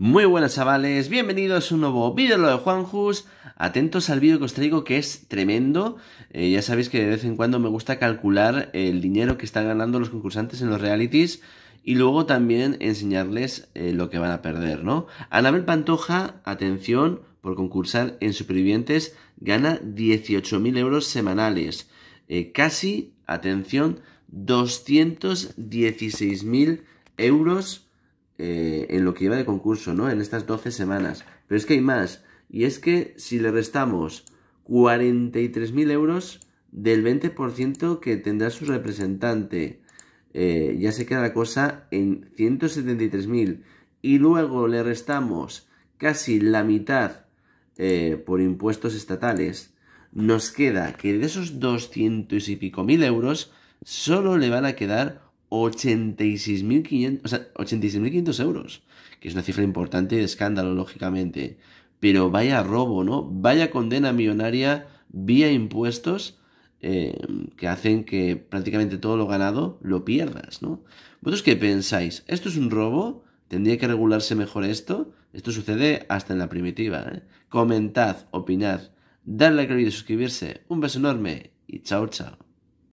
Muy buenas chavales, bienvenidos a un nuevo vídeo de Juanjus. Atentos al vídeo que os traigo que es tremendo. Eh, ya sabéis que de vez en cuando me gusta calcular el dinero que están ganando los concursantes en los realities y luego también enseñarles eh, lo que van a perder, ¿no? Anabel Pantoja, atención, por concursar en Supervivientes, gana 18.000 euros semanales. Eh, casi, atención, 216.000 euros eh, en lo que lleva de concurso, ¿no? En estas 12 semanas. Pero es que hay más. Y es que si le restamos 43.000 euros del 20% que tendrá su representante, eh, ya se queda la cosa en 173.000. Y luego le restamos casi la mitad eh, por impuestos estatales. Nos queda que de esos 200 y pico mil euros, solo le van a quedar 86.500 euros, que es una cifra importante de escándalo, lógicamente. Pero vaya robo, ¿no? Vaya condena millonaria vía impuestos eh, que hacen que prácticamente todo lo ganado lo pierdas, ¿no? ¿Vosotros qué pensáis? ¿Esto es un robo? ¿Tendría que regularse mejor esto? Esto sucede hasta en la primitiva. ¿eh? Comentad, opinad, darle a y suscribirse. Un beso enorme y chao, chao.